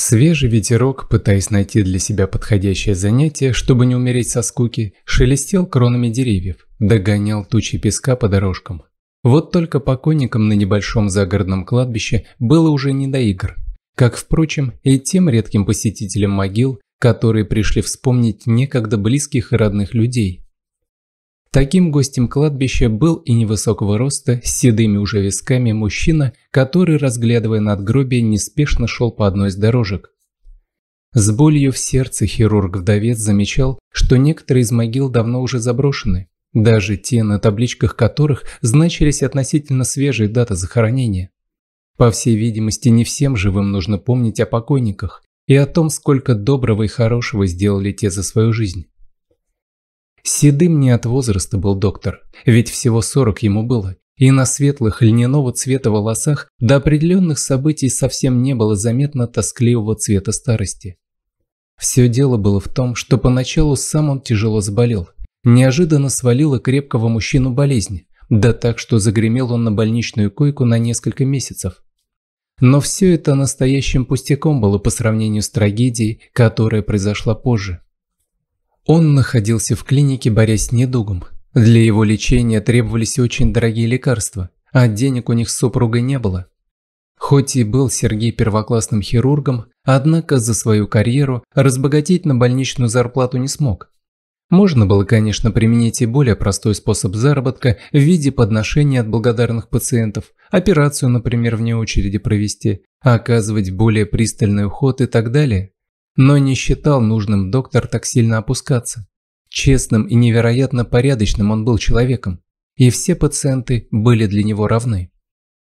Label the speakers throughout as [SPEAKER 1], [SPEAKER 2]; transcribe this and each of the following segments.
[SPEAKER 1] Свежий ветерок, пытаясь найти для себя подходящее занятие, чтобы не умереть со скуки, шелестел кронами деревьев, догонял тучи песка по дорожкам. Вот только покойникам на небольшом загородном кладбище было уже не до игр. Как, впрочем, и тем редким посетителям могил, которые пришли вспомнить некогда близких и родных людей, Таким гостем кладбища был и невысокого роста, с седыми уже висками мужчина, который, разглядывая надгробие, неспешно шел по одной из дорожек. С болью в сердце хирург-вдовец замечал, что некоторые из могил давно уже заброшены, даже те, на табличках которых значились относительно свежие даты захоронения. По всей видимости, не всем живым нужно помнить о покойниках и о том, сколько доброго и хорошего сделали те за свою жизнь. Седым не от возраста был доктор, ведь всего 40 ему было, и на светлых льняного цвета волосах до определенных событий совсем не было заметно тоскливого цвета старости. Все дело было в том, что поначалу сам он тяжело заболел. Неожиданно свалила крепкого мужчину болезнь, да так, что загремел он на больничную койку на несколько месяцев. Но все это настоящим пустяком было по сравнению с трагедией, которая произошла позже. Он находился в клинике, борясь с недугом. Для его лечения требовались очень дорогие лекарства, а денег у них с супругой не было. Хоть и был Сергей первоклассным хирургом, однако за свою карьеру разбогатеть на больничную зарплату не смог. Можно было, конечно, применить и более простой способ заработка в виде подношения от благодарных пациентов, операцию, например, вне очереди провести, оказывать более пристальный уход и так далее но не считал нужным доктор так сильно опускаться. Честным и невероятно порядочным он был человеком, и все пациенты были для него равны.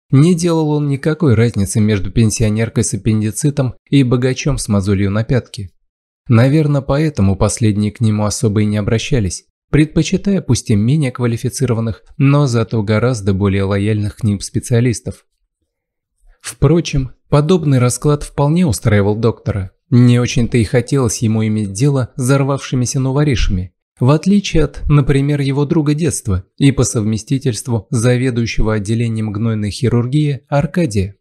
[SPEAKER 1] Не делал он никакой разницы между пенсионеркой с аппендицитом и богачом с мозолью на пятке. Наверное, поэтому последние к нему особо и не обращались, предпочитая пусть и менее квалифицированных, но зато гораздо более лояльных к ним специалистов, Впрочем, подобный расклад вполне устраивал доктора. Не очень-то и хотелось ему иметь дело с взорвавшимися новоришами, в отличие от, например, его друга детства и по совместительству заведующего отделением гнойной хирургии Аркадия.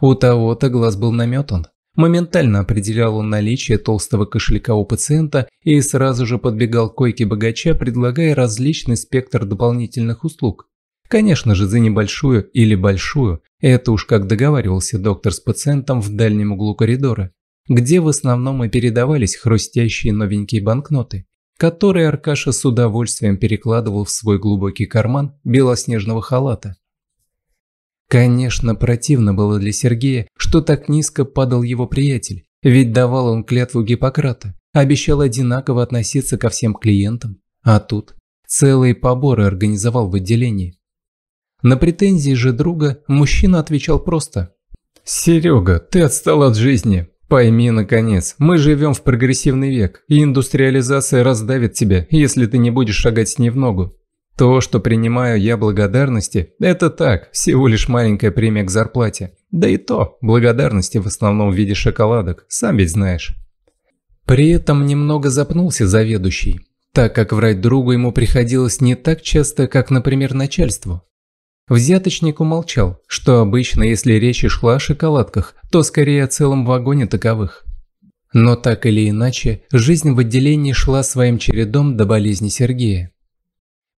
[SPEAKER 1] У того-то глаз был наметан. Моментально определял он наличие толстого кошелька у пациента и сразу же подбегал к койке богача, предлагая различный спектр дополнительных услуг. Конечно же, за небольшую или большую, это уж как договаривался доктор с пациентом в дальнем углу коридора, где в основном и передавались хрустящие новенькие банкноты, которые Аркаша с удовольствием перекладывал в свой глубокий карман белоснежного халата. Конечно, противно было для Сергея, что так низко падал его приятель, ведь давал он клятву Гиппократа, обещал одинаково относиться ко всем клиентам, а тут целые поборы организовал в отделении, на претензии же друга мужчина отвечал просто. «Серега, ты отстал от жизни. Пойми, наконец, мы живем в прогрессивный век, и индустриализация раздавит тебя, если ты не будешь шагать с ней в ногу. То, что принимаю я благодарности, это так, всего лишь маленькая премия к зарплате. Да и то, благодарности в основном в виде шоколадок, сам ведь знаешь». При этом немного запнулся заведующий, так как врать другу ему приходилось не так часто, как, например, начальству. Взяточник умолчал, что обычно, если речь шла о шоколадках, то скорее о целом вагоне таковых. Но так или иначе, жизнь в отделении шла своим чередом до болезни Сергея.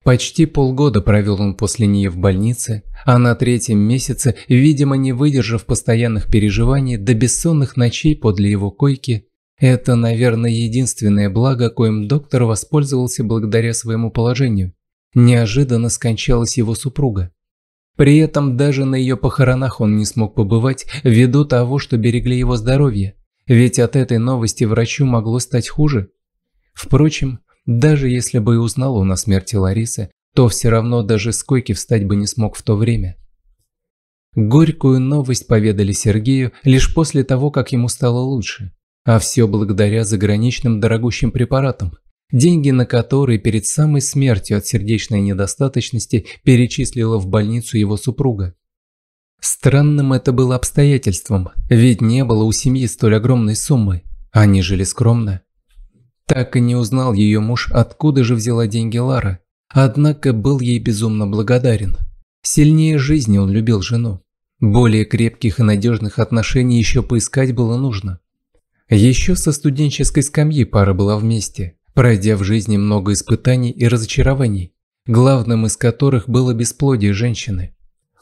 [SPEAKER 1] Почти полгода провел он после нее в больнице, а на третьем месяце, видимо, не выдержав постоянных переживаний до бессонных ночей подле его койки, это, наверное, единственное благо, коим доктор воспользовался благодаря своему положению. Неожиданно скончалась его супруга. При этом даже на ее похоронах он не смог побывать ввиду того, что берегли его здоровье, ведь от этой новости врачу могло стать хуже. Впрочем, даже если бы и узнал он о смерти Ларисы, то все равно даже с койки встать бы не смог в то время. Горькую новость поведали Сергею лишь после того, как ему стало лучше, а все благодаря заграничным дорогущим препаратам, деньги на которые перед самой смертью от сердечной недостаточности перечислила в больницу его супруга. Странным это было обстоятельством, ведь не было у семьи столь огромной суммы, а они жили скромно. Так и не узнал ее муж, откуда же взяла деньги Лара, однако был ей безумно благодарен. Сильнее жизни он любил жену. Более крепких и надежных отношений еще поискать было нужно. Еще со студенческой скамьи пара была вместе – пройдя в жизни много испытаний и разочарований, главным из которых было бесплодие женщины.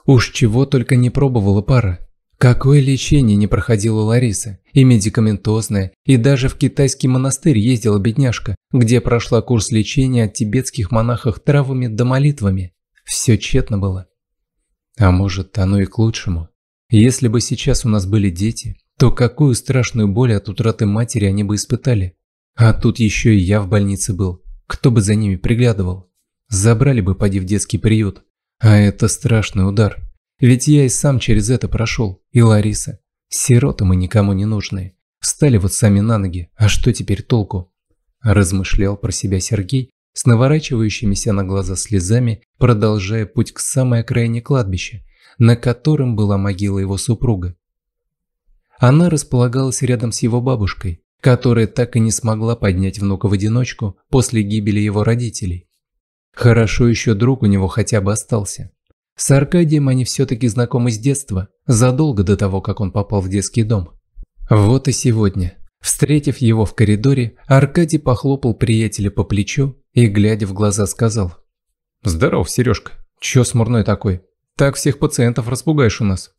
[SPEAKER 1] Уж чего только не пробовала пара. Какое лечение не проходила Лариса, и медикаментозное, и даже в китайский монастырь ездила бедняжка, где прошла курс лечения от тибетских монахов травами до молитвами. Все тщетно было. А может, оно и к лучшему. Если бы сейчас у нас были дети, то какую страшную боль от утраты матери они бы испытали? А тут еще и я в больнице был. Кто бы за ними приглядывал? Забрали бы, поди в детский приют. А это страшный удар. Ведь я и сам через это прошел. И Лариса. Сироты мы никому не нужны. Встали вот сами на ноги. А что теперь толку? Размышлял про себя Сергей, с наворачивающимися на глаза слезами, продолжая путь к самой окраине кладбища, на котором была могила его супруга. Она располагалась рядом с его бабушкой, которая так и не смогла поднять внука в одиночку после гибели его родителей. Хорошо еще друг у него хотя бы остался. С Аркадием они все-таки знакомы с детства, задолго до того, как он попал в детский дом. Вот и сегодня. Встретив его в коридоре, Аркадий похлопал приятеля по плечу и, глядя в глаза, сказал. «Здоров, Сережка. Че смурной такой? Так всех пациентов распугаешь у нас».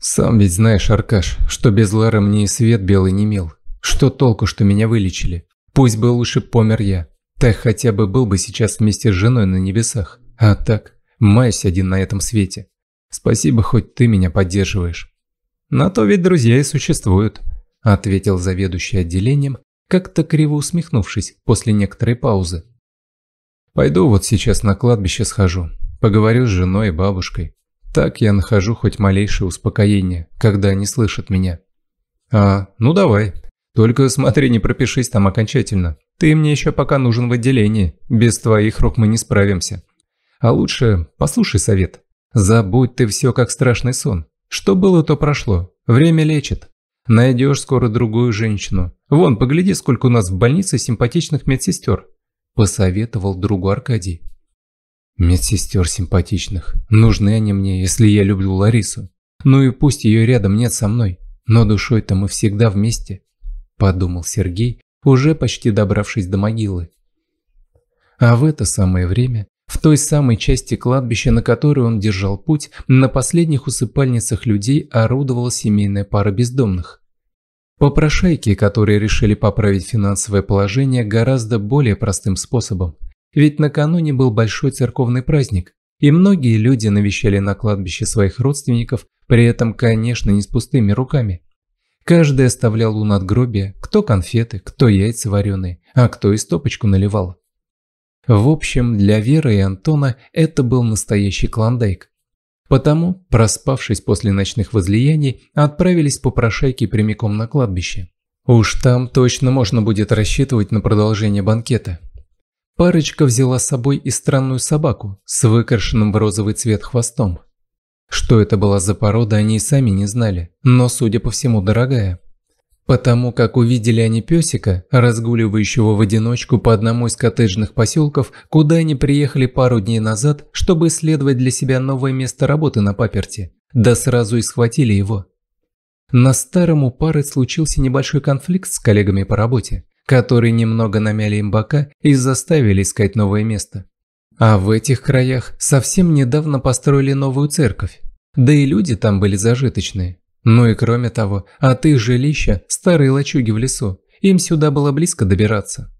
[SPEAKER 1] «Сам ведь знаешь, Аркаш, что без Лары мне и свет белый не мил. Что толку, что меня вылечили? Пусть бы лучше помер я. Так хотя бы был бы сейчас вместе с женой на небесах. А так, маюсь один на этом свете. Спасибо, хоть ты меня поддерживаешь. На то ведь друзья и существуют, ответил заведующий отделением, как-то криво усмехнувшись после некоторой паузы. Пойду вот сейчас на кладбище схожу, поговорю с женой и бабушкой. Так я нахожу хоть малейшее успокоение, когда они слышат меня. А, ну давай, только смотри, не пропишись там окончательно. Ты мне еще пока нужен в отделении. Без твоих рук мы не справимся. А лучше послушай совет. Забудь ты все, как страшный сон. Что было, то прошло. Время лечит. Найдешь скоро другую женщину. Вон, погляди, сколько у нас в больнице симпатичных медсестер. Посоветовал другу Аркадий. Медсестер симпатичных. Нужны они мне, если я люблю Ларису. Ну и пусть ее рядом нет со мной. Но душой-то мы всегда вместе. – подумал Сергей, уже почти добравшись до могилы. А в это самое время, в той самой части кладбища, на которую он держал путь, на последних усыпальницах людей орудовала семейная пара бездомных. Попрошайки, которые решили поправить финансовое положение гораздо более простым способом. Ведь накануне был большой церковный праздник, и многие люди навещали на кладбище своих родственников, при этом, конечно, не с пустыми руками. Каждый оставлял у надгробия, кто конфеты, кто яйца вареные, а кто и стопочку наливал. В общем, для Веры и Антона это был настоящий клондайк. Потому, проспавшись после ночных возлияний, отправились по прошайке прямиком на кладбище. Уж там точно можно будет рассчитывать на продолжение банкета. Парочка взяла с собой и странную собаку с выкрашенным в розовый цвет хвостом. Что это была за порода, они и сами не знали, но, судя по всему, дорогая. Потому как увидели они песика, разгуливающего в одиночку по одному из коттеджных поселков, куда они приехали пару дней назад, чтобы исследовать для себя новое место работы на паперте. Да сразу и схватили его. На старом у пары случился небольшой конфликт с коллегами по работе, которые немного намяли им бока и заставили искать новое место. А в этих краях совсем недавно построили новую церковь, да и люди там были зажиточные. Ну и кроме того, от их жилища старые лачуги в лесу, им сюда было близко добираться.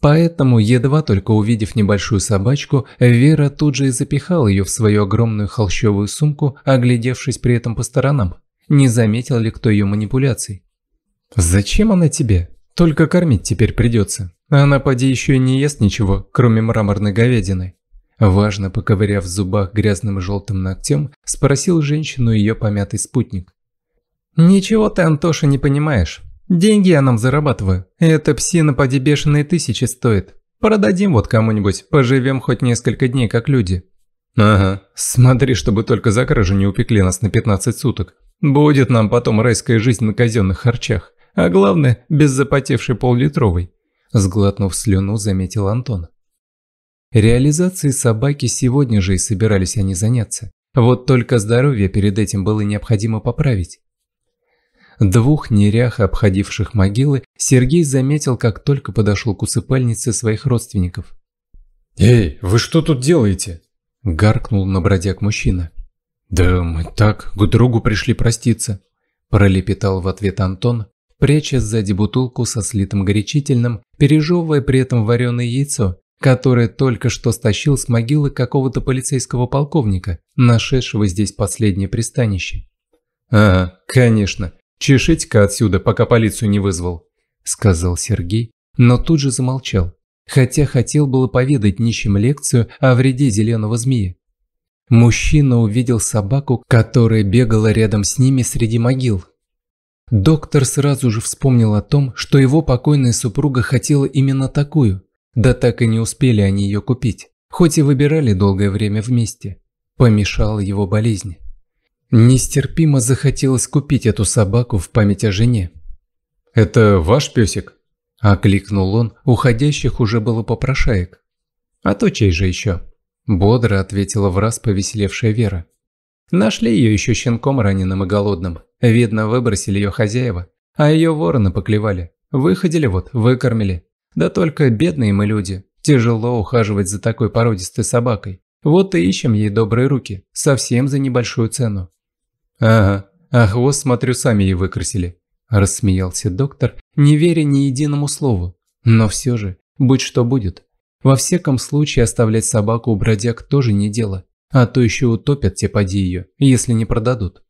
[SPEAKER 1] Поэтому, едва только увидев небольшую собачку, Вера тут же и запихала ее в свою огромную холщовую сумку, оглядевшись при этом по сторонам. Не заметил ли кто ее манипуляций? «Зачем она тебе? Только кормить теперь придется. Она поди еще и не ест ничего, кроме мраморной говядины». Важно, поковыряв в зубах грязным желтым ногтем, спросил женщину ее помятый спутник. «Ничего ты, Антоша, не понимаешь. Деньги я нам зарабатываю. Эта псина поди бешеные тысячи стоит. Продадим вот кому-нибудь, поживем хоть несколько дней, как люди». «Ага, смотри, чтобы только за кражу не упекли нас на 15 суток. Будет нам потом райская жизнь на казенных харчах. А главное, без запотевшей пол-литровой». Сглотнув слюну, заметил Антон. Реализацией собаки сегодня же и собирались они заняться. Вот только здоровье перед этим было необходимо поправить. Двух нерях, обходивших могилы, Сергей заметил, как только подошел к усыпальнице своих родственников. «Эй, вы что тут делаете?» – гаркнул на бродяг мужчина. «Да мы так, к другу пришли проститься», – пролепетал в ответ Антон, пряча сзади бутылку со слитым горячительным, пережевывая при этом вареное яйцо, который только что стащил с могилы какого-то полицейского полковника, нашедшего здесь последнее пристанище. «А, конечно, чешите-ка отсюда, пока полицию не вызвал», – сказал Сергей, но тут же замолчал, хотя хотел было поведать нищим лекцию о вреде зеленого змея. Мужчина увидел собаку, которая бегала рядом с ними среди могил. Доктор сразу же вспомнил о том, что его покойная супруга хотела именно такую, да так и не успели они ее купить, хоть и выбирали долгое время вместе. Помешала его болезнь. Нестерпимо захотелось купить эту собаку в память о жене. «Это ваш песик?» – окликнул он, уходящих уже было попрошаек. «А то чей же еще?» – бодро ответила в раз повеселевшая Вера. Нашли ее еще щенком раненым и голодным. Видно, выбросили ее хозяева, а ее ворона поклевали. Выходили вот, выкормили. Да только бедные мы люди. Тяжело ухаживать за такой породистой собакой. Вот и ищем ей добрые руки. Совсем за небольшую цену. Ага, а хвост, смотрю, сами ей выкрасили. Рассмеялся доктор, не веря ни единому слову. Но все же, будь что будет. Во всяком случае, оставлять собаку у бродяг тоже не дело. А то еще утопят те поди ее, если не продадут.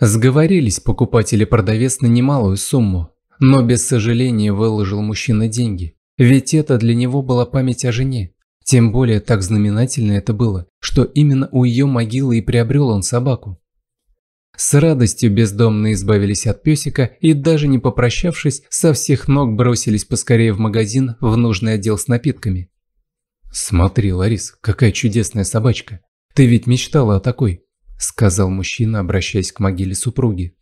[SPEAKER 1] Сговорились покупатели продавец на немалую сумму, но без сожаления выложил мужчина деньги. Ведь это для него была память о жене. Тем более так знаменательно это было, что именно у ее могилы и приобрел он собаку. С радостью бездомные избавились от песика и даже не попрощавшись, со всех ног бросились поскорее в магазин в нужный отдел с напитками. «Смотри, Ларис, какая чудесная собачка! Ты ведь мечтала о такой!» – сказал мужчина, обращаясь к могиле супруги.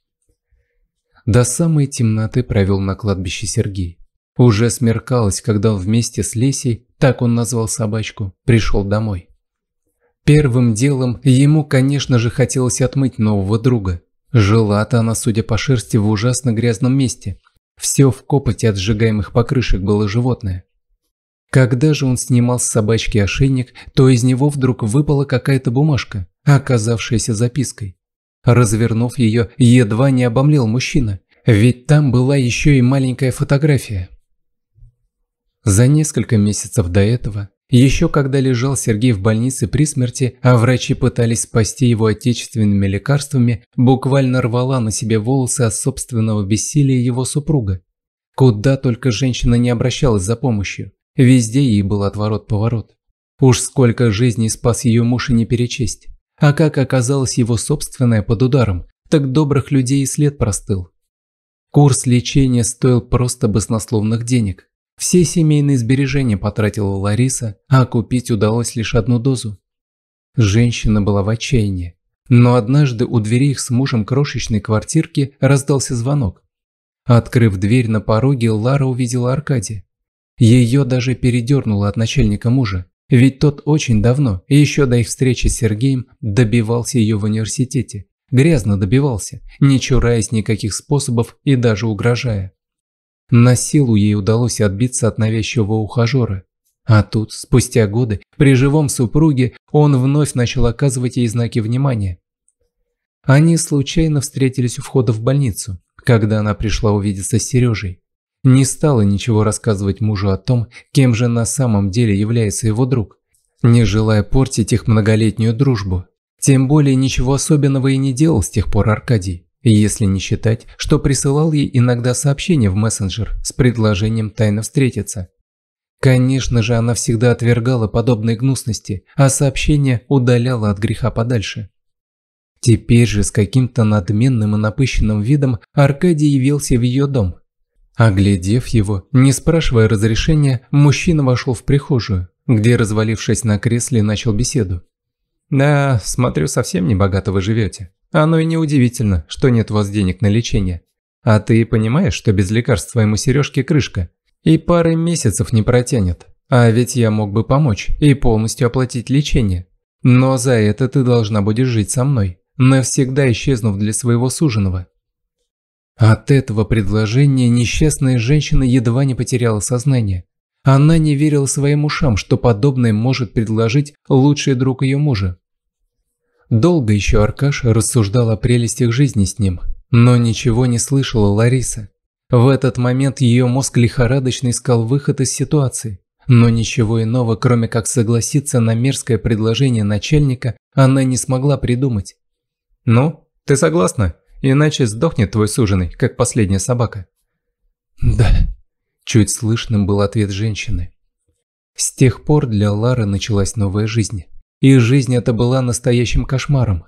[SPEAKER 1] До самой темноты провел на кладбище Сергей. Уже смеркалось, когда он вместе с Лесей, так он назвал собачку, пришел домой. Первым делом ему, конечно же, хотелось отмыть нового друга. Жила-то она, судя по шерсти, в ужасно грязном месте. Все в копоте от сжигаемых покрышек было животное. Когда же он снимал с собачки ошейник, то из него вдруг выпала какая-то бумажка, оказавшаяся запиской. Развернув ее, едва не обомлел мужчина, ведь там была еще и маленькая фотография. За несколько месяцев до этого, еще когда лежал Сергей в больнице при смерти, а врачи пытались спасти его отечественными лекарствами, буквально рвала на себе волосы от собственного бессилия его супруга. Куда только женщина не обращалась за помощью, везде ей был отворот-поворот. Уж сколько жизней спас ее муж и не перечесть. А как оказалось его собственное под ударом, так добрых людей и след простыл. Курс лечения стоил просто баснословных денег. Все семейные сбережения потратила Лариса, а купить удалось лишь одну дозу. Женщина была в отчаянии. Но однажды у дверей их с мужем крошечной квартирки раздался звонок. Открыв дверь на пороге, Лара увидела Аркадия. Ее даже передернуло от начальника мужа. Ведь тот очень давно, еще до их встречи с Сергеем, добивался ее в университете. Грязно добивался, не чураясь никаких способов и даже угрожая. На силу ей удалось отбиться от навязчивого ухажера. А тут, спустя годы, при живом супруге, он вновь начал оказывать ей знаки внимания. Они случайно встретились у входа в больницу, когда она пришла увидеться с Сережей. Не стала ничего рассказывать мужу о том, кем же на самом деле является его друг, не желая портить их многолетнюю дружбу. Тем более ничего особенного и не делал с тех пор Аркадий, если не считать, что присылал ей иногда сообщения в мессенджер с предложением тайно встретиться. Конечно же, она всегда отвергала подобные гнусности, а сообщения удаляла от греха подальше. Теперь же с каким-то надменным и напыщенным видом Аркадий явился в ее дом, Оглядев его, не спрашивая разрешения, мужчина вошел в прихожую, где, развалившись на кресле, начал беседу. «Да, смотрю, совсем небогато вы живете. Оно и неудивительно, что нет у вас денег на лечение. А ты понимаешь, что без лекарств твоему сережке крышка? И пары месяцев не протянет. А ведь я мог бы помочь и полностью оплатить лечение. Но за это ты должна будешь жить со мной, навсегда исчезнув для своего суженого. От этого предложения несчастная женщина едва не потеряла сознание. Она не верила своим ушам, что подобное может предложить лучший друг ее мужа. Долго еще Аркаш рассуждал о прелестях жизни с ним, но ничего не слышала Лариса. В этот момент ее мозг лихорадочно искал выход из ситуации, но ничего иного, кроме как согласиться на мерзкое предложение начальника, она не смогла придумать. «Ну, ты согласна?» иначе сдохнет твой суженый, как последняя собака». «Да», – чуть слышным был ответ женщины. С тех пор для Лары началась новая жизнь. И жизнь эта была настоящим кошмаром.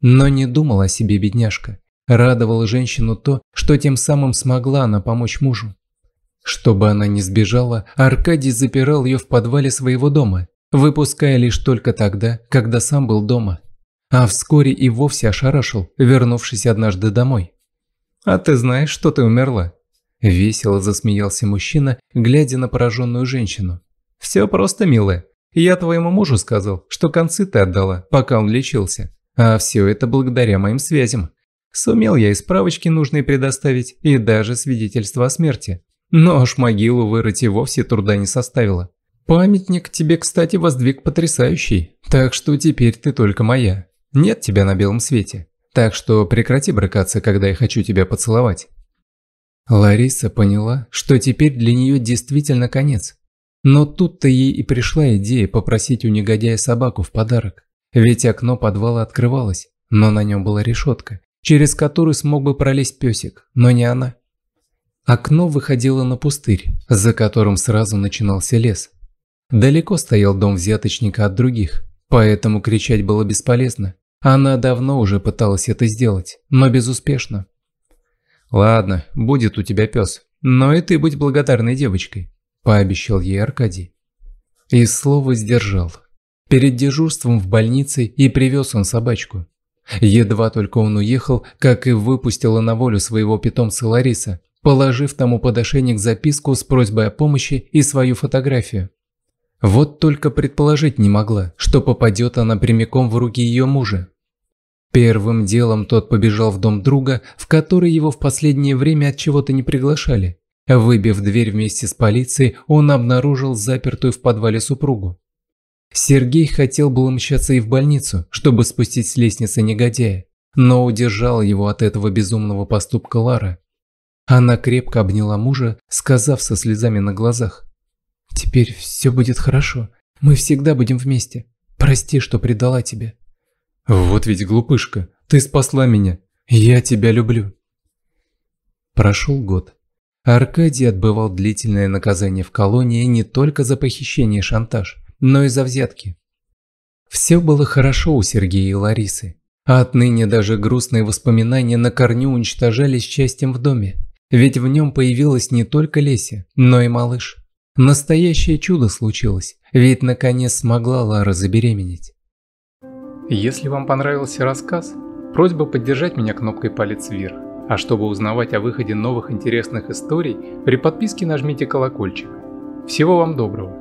[SPEAKER 1] Но не думала о себе бедняжка. Радовала женщину то, что тем самым смогла она помочь мужу. Чтобы она не сбежала, Аркадий запирал ее в подвале своего дома, выпуская лишь только тогда, когда сам был дома а вскоре и вовсе ошарашил, вернувшись однажды домой. «А ты знаешь, что ты умерла?» Весело засмеялся мужчина, глядя на пораженную женщину. «Все просто, милая. Я твоему мужу сказал, что концы ты отдала, пока он лечился. А все это благодаря моим связям. Сумел я и справочки нужные предоставить, и даже свидетельство о смерти. Но аж могилу вырыть и вовсе труда не составило. Памятник тебе, кстати, воздвиг потрясающий, так что теперь ты только моя. Нет тебя на белом свете. Так что прекрати брыкаться, когда я хочу тебя поцеловать». Лариса поняла, что теперь для нее действительно конец. Но тут-то ей и пришла идея попросить у негодяя собаку в подарок. Ведь окно подвала открывалось, но на нем была решетка, через которую смог бы пролезть песик, но не она. Окно выходило на пустырь, за которым сразу начинался лес. Далеко стоял дом взяточника от других, поэтому кричать было бесполезно. Она давно уже пыталась это сделать, но безуспешно. «Ладно, будет у тебя пес, но и ты будь благодарной девочкой», – пообещал ей Аркадий. И слово сдержал. Перед дежурством в больнице и привез он собачку. Едва только он уехал, как и выпустила на волю своего питомца Лариса, положив тому подошейник записку с просьбой о помощи и свою фотографию. Вот только предположить не могла, что попадет она прямиком в руки ее мужа. Первым делом тот побежал в дом друга, в который его в последнее время от чего-то не приглашали. Выбив дверь вместе с полицией, он обнаружил запертую в подвале супругу. Сергей хотел было мчаться и в больницу, чтобы спустить с лестницы негодяя, но удержал его от этого безумного поступка Лара. Она крепко обняла мужа, сказав со слезами на глазах. Теперь все будет хорошо. Мы всегда будем вместе. Прости, что предала тебя». «Вот ведь глупышка, ты спасла меня. Я тебя люблю». Прошел год. Аркадий отбывал длительное наказание в колонии не только за похищение и шантаж, но и за взятки. Все было хорошо у Сергея и Ларисы. А отныне даже грустные воспоминания на корню уничтожались счастьем в доме. Ведь в нем появилась не только Леся, но и малыш. Настоящее чудо случилось, ведь наконец смогла Лара забеременеть. Если вам понравился рассказ, просьба поддержать меня кнопкой палец вверх. А чтобы узнавать о выходе новых интересных историй, при подписке нажмите колокольчик. Всего вам доброго!